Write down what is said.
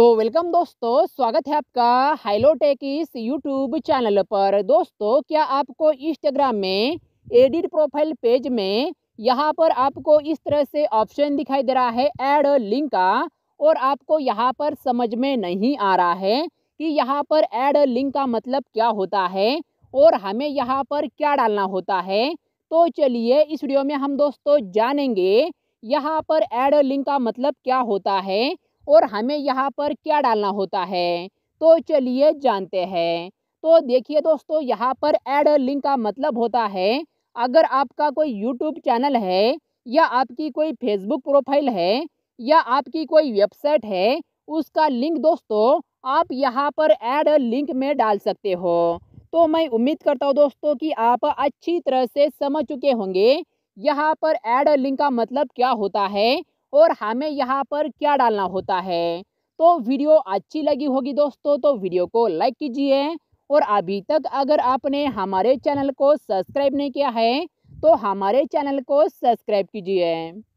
तो वेलकम दोस्तों स्वागत है आपका हाइलोटेक इस यूट्यूब चैनल पर दोस्तों क्या आपको इंस्टाग्राम में एडिट प्रोफाइल पेज में यहाँ पर आपको इस तरह से ऑप्शन दिखाई दे रहा है ऐड लिंक का और आपको यहाँ पर समझ में नहीं आ रहा है कि यहाँ पर ऐड लिंक का मतलब क्या होता है और हमें यहाँ पर क्या डालना होता है तो चलिए इस वीडियो में हम दोस्तों जानेंगे यहाँ पर ऐड लिंक का मतलब क्या होता है और हमें यहाँ पर क्या डालना होता है तो चलिए जानते हैं तो देखिए दोस्तों यहाँ पर ऐड लिंक का मतलब होता है अगर आपका कोई यूट्यूब चैनल है या आपकी कोई फेसबुक प्रोफाइल है या आपकी कोई वेबसाइट है उसका लिंक दोस्तों आप यहाँ पर ऐड लिंक में डाल सकते हो तो मैं उम्मीद करता हूँ दोस्तों कि आप अच्छी तरह से समझ चुके होंगे यहाँ पर ऐड लिंक का मतलब क्या होता है और हमें यहाँ पर क्या डालना होता है तो वीडियो अच्छी लगी होगी दोस्तों तो वीडियो को लाइक कीजिए और अभी तक अगर आपने हमारे चैनल को सब्सक्राइब नहीं किया है तो हमारे चैनल को सब्सक्राइब कीजिए